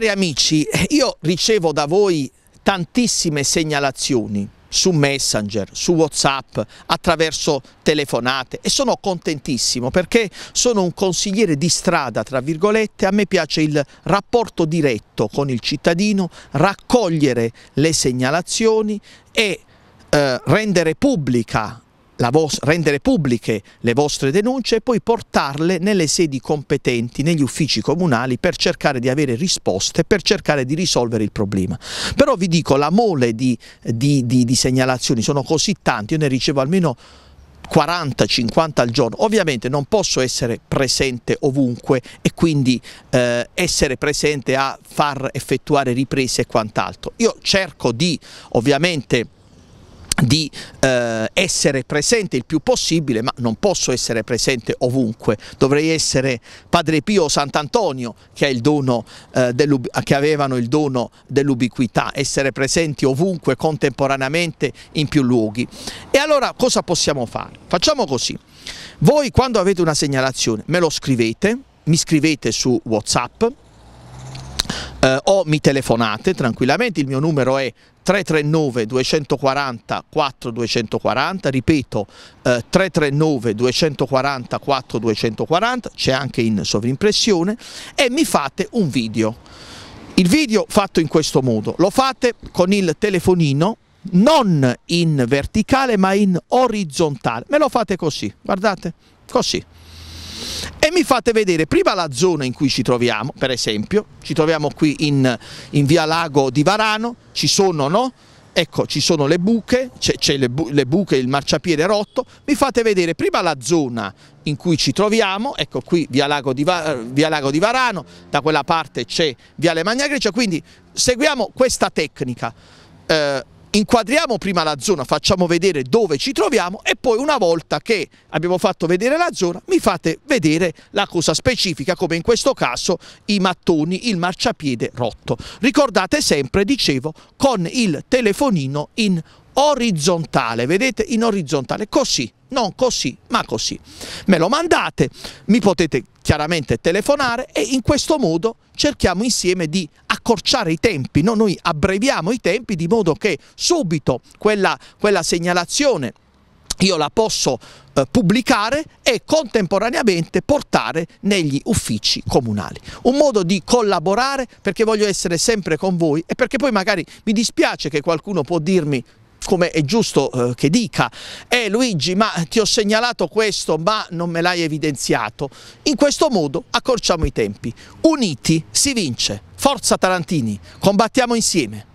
Cari amici, io ricevo da voi tantissime segnalazioni su Messenger, su Whatsapp, attraverso telefonate e sono contentissimo perché sono un consigliere di strada, tra virgolette, a me piace il rapporto diretto con il cittadino, raccogliere le segnalazioni e eh, rendere pubblica vostra, rendere pubbliche le vostre denunce e poi portarle nelle sedi competenti, negli uffici comunali per cercare di avere risposte, per cercare di risolvere il problema. Però vi dico, la mole di, di, di, di segnalazioni sono così tante, io ne ricevo almeno 40-50 al giorno. Ovviamente non posso essere presente ovunque e quindi eh, essere presente a far effettuare riprese e quant'altro. Io cerco di ovviamente di eh, essere presente il più possibile, ma non posso essere presente ovunque, dovrei essere Padre Pio o Sant'Antonio che, eh, che, avevano il dono dell'ubiquità, essere presenti ovunque contemporaneamente in più luoghi. E allora cosa possiamo fare? Facciamo così, voi quando avete una segnalazione me lo scrivete, mi scrivete su Whatsapp, eh, o mi telefonate tranquillamente, il mio numero è 339 240 4240, ripeto eh, 339 240 4240, c'è anche in sovrimpressione e mi fate un video. Il video fatto in questo modo, lo fate con il telefonino non in verticale ma in orizzontale, me lo fate così, guardate, così e mi fate vedere prima la zona in cui ci troviamo, per esempio, ci troviamo qui in, in via Lago di Varano, ci sono no? ecco ci sono le buche, c'è le, bu le, buche, il marciapiede rotto, mi fate vedere prima la zona in cui ci troviamo, ecco qui via Lago di, Va via Lago di Varano, da quella parte c'è via Le Magna Grecia, quindi seguiamo questa tecnica. Eh, inquadriamo prima la zona, facciamo vedere dove ci troviamo e poi una volta che abbiamo fatto vedere la zona mi fate vedere la cosa specifica come in questo caso i mattoni, il marciapiede rotto. Ricordate sempre, dicevo, con il telefonino in orizzontale, vedete in orizzontale, così, non così, ma così. Me lo mandate, mi potete chiaramente telefonare e in questo modo cerchiamo insieme di accorciare i tempi, no? noi abbreviamo i tempi di modo che subito quella, quella segnalazione io la posso eh, pubblicare e contemporaneamente portare negli uffici comunali. Un modo di collaborare perché voglio essere sempre con voi e perché poi magari mi dispiace che qualcuno può dirmi come è giusto eh, che dica, eh Luigi ma ti ho segnalato questo ma non me l'hai evidenziato, in questo modo accorciamo i tempi, uniti si vince, forza Tarantini, combattiamo insieme.